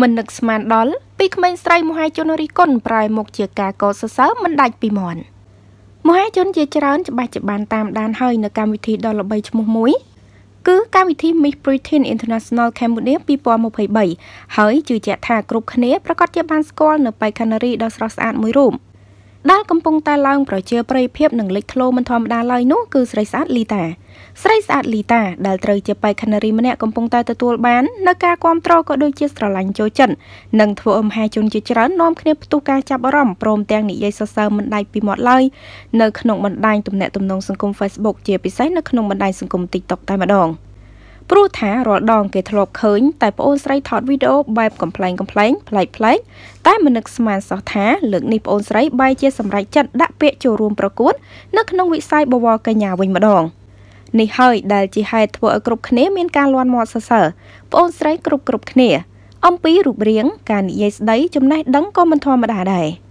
មិននឹកស្មានដល់ពីក្មេងស្រីមហាជនរិះគន់ប្រែមុខជាការកោតសរសើរមិនដាច់ពីមាត់មហាជនជា ច្រើនច្បាស់ច្បាស់តាមដានហើយនៅកម្មវិធីដ៏ល្បីឈ្មោះមួយ គឺកម្មវិធី Miss Britain International Cambodia 2023ហើយជឿជាក់ថាគ្រប់គ្នាប្រកាសជាបានស្គាល់នៅបេក្ខនារីដ៏ស្រស់ស្អាតមួយរូបដែលកំពុងតែឡើងប្រជាប្រិយភាពនិងលេចធ្លោមិនធម្មតាឡើយនោះគឺស្រីស្អាតលីតាស្រីស្អាតលីតាដែលត្រូវជាបេក្ខនារីម្នាក់កំពុងតែទទួល បាននៅការគ្រប់គ្រងក៏ដូចជាស្រឡាញ់ចូលចិត្តនិងធ្វើអមហាជនជាច្រើននាំគ្នាផ្ទុះការចាប់អារម្មណ៍ព្រមទាំងនិយាយសរសើរមិនដាច់ពីមាត់ឡើយនៅក្នុងបណ្ដាញទំនាក់ទំនងសង្គម Facebook ជាពិសេសនៅក្នុងបណ្ដាញសង្គម TikTok តែម្ដង។ព្រោះថារាល់ដងគេធ្លាប់ឃើញតែប្អូនស្រីថតវីដេអូបែបកំ pl ែងកំ pl ែងប្លែកប្លែកតែមិននឹកស្មានសោះថាលើកនេះប្អូនស្រីបែរជាសម្រេចចិត្តដាក់ពាក្យចូលរួម ប្រកួតនៅក្នុងវិស័យបវរកញ្ញាវិញម្ដងនេះហើយដែលជាហេតុធ្វើឲ្យគ្រប់គ្នា មានការលន់មាត់សរសើរប្អូនស្រីគ្រប់គ្រប់គ្នា អំពីរូបរាង ការនិយាយស្ដីចំណេះដឹងក៏មិនធម្មតាដែរ។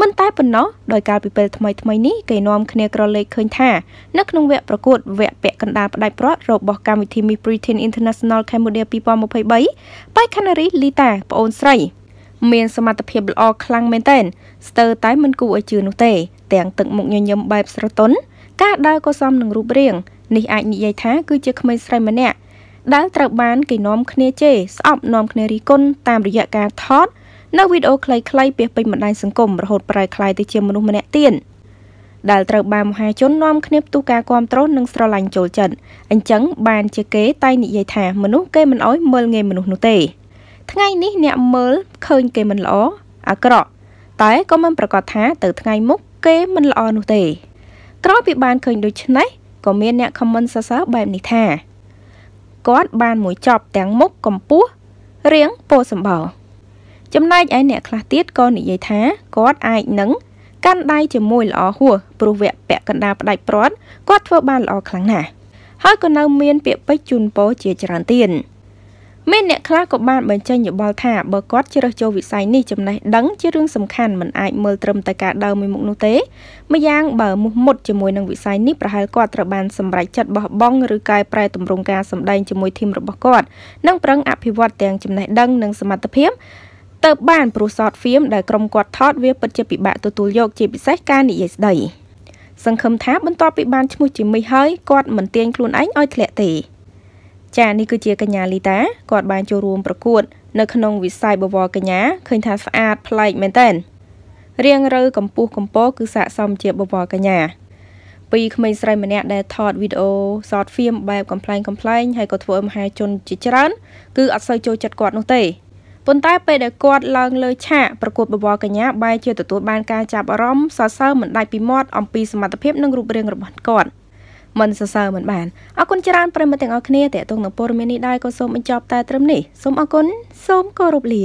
មិនតែប៉ុណ្ណោះដោយកាលពីពេលថ្មីថ្មីនេះគេនាំគ្នាក្រឡេកឃើញថានៅក្នុងវគ្គប្រកួតវគ្គពាក់កណ្ដាលផ្ដាច់ព្រាត់របស់កម្មវិធី Miss Britain International Cambodia 2023បេក្ខនារី Lita ប្អូនស្រី មានសមត្ថភាពល្អខ្លាំងមែនទែនស្ទើរតែមិនគួរឲ្យជឿនោះទេទាំងទឹកមុខញញឹមបែបស្រទន់ការដើរក៏សមនឹងរូបរាងនេះអាចនិយាយថាគឺជាក្មេងស្រីម្នាក់ដែលត្រូវបានគេនាំគ្នាជេរស្អប់នាំគ្នារីគុណតាមរយៈការថតនៅវីដេអូខ្លីៗពាសពេញបណ្ដាញសង្គមរហូតប្រែคล้ายទៅជាមនុស្សម្នាក់ទៀតដែលត្រូវបានមហាជននាំគ្នាផ្ទុះការគ្រប់គ្រងនិងស្រឡាញ់ចូលចិត្តអញ្ចឹងបានជាគេតែនិយាយថាមនុស្សគេមិនអោយមើលងាយមនុស្សនោះទេថ្ងៃនេះអ្នកមើលឃើញគេមិនល្អអាក្រក់តែក៏មិនប្រកាសថាទៅថ្ងៃមុខគេមិនល្អនោះទេក្រោយពីបានឃើញដូច្នេះក៏មានអ្នកខមមិនសរសើរបែបនេះថាគាត់បានមួយចប់ទាំងមុខកម្ពស់រាងពោសម្បោរចំណែកឯអ្នកខ្លះទៀតក៏និយាយថាគាត់អាចនឹងកាន់ដៃជាមួយល្អហួសព្រោះវគ្គពាក់កណ្ដាលផ្ដាច់ព្រាត់គាត់ធ្វើបានល្អខ្លាំងណាស់ហើយក៏នៅមាន ពាក្យពេចន៍ជូនពរជាច្រើនទៀតមានអ្នកខ្លះក៏បានបញ្ចេញយោបល់ថាបើគាត់ជ្រើសចូលវិស័យនេះចំណេះដឹង ជារឿងសំខាន់មិនអាចមើលត្រឹមតែការដើរមួយមុខនោះទេម្យ៉ាងបើមុះមុតជាមួយនឹងវិស័យនេះប្រហែលគាត់ត្រូវបានសម្រេចចិត្តបោះបង់ឬកែប្រែទម្រង់ការសម្ដែងជាមួយធីមរបស់គាត់ និងប្រឹងអភិវឌ្ឍទាំងចំណេះដឹងនិងសមត្ថភាពទៅបានព្រោះ short film ដែលក្រុមគាត់ថតវាពិតជាពិបាកទទួលយក ជាពិសេសការនិយាយស្ដីសង្ឃឹមថាបន្ទាប់ពីបានឈ្មោះជាមីហើយគាត់មិនទាញខ្លួនឯងឲ្យធ្លាក់ទេចានេះគឺជាកញ្ញាលីតាគាត់បានចូលរួមប្រកួតនៅក្នុងវិស័យបវរកញ្ញាឃើញថាស្អាតប្លែកមែនតើរៀងរើកម្ពស់កម្ពស់គឺស័កសមជាបវរកញ្ញាពីក្មេងស្រីម្នាក់ដែលថតវីដេអូ short film បែបកំ pl ែងកំ pl ែងហើយក៏ធ្វើឲ្យមហាជនជាច្រើនគឺអត់សូវចូលចិត្តគាត់នោះទេប៉ុន្តែពេលដែលគាត់ឡើងលើឆាកប្រកួតបវរកញ្ញាបែរជាទទួលបានការចាប់អារម្មណ៍សរសើរមិនដាច់ពីមាត់អំពីសមត្ថភាពនិងរូបរាងរបស់គាត់មិនសរសើរមិនបានអរគុណច្រើនប្រិមត្តទាំងអស់គ្នាតេតងនឹងព័ត៌មាននេះដែរក៏សូមបញ្ចប់តែត្រឹមនេះសូមអរគុណសូមគោរពលា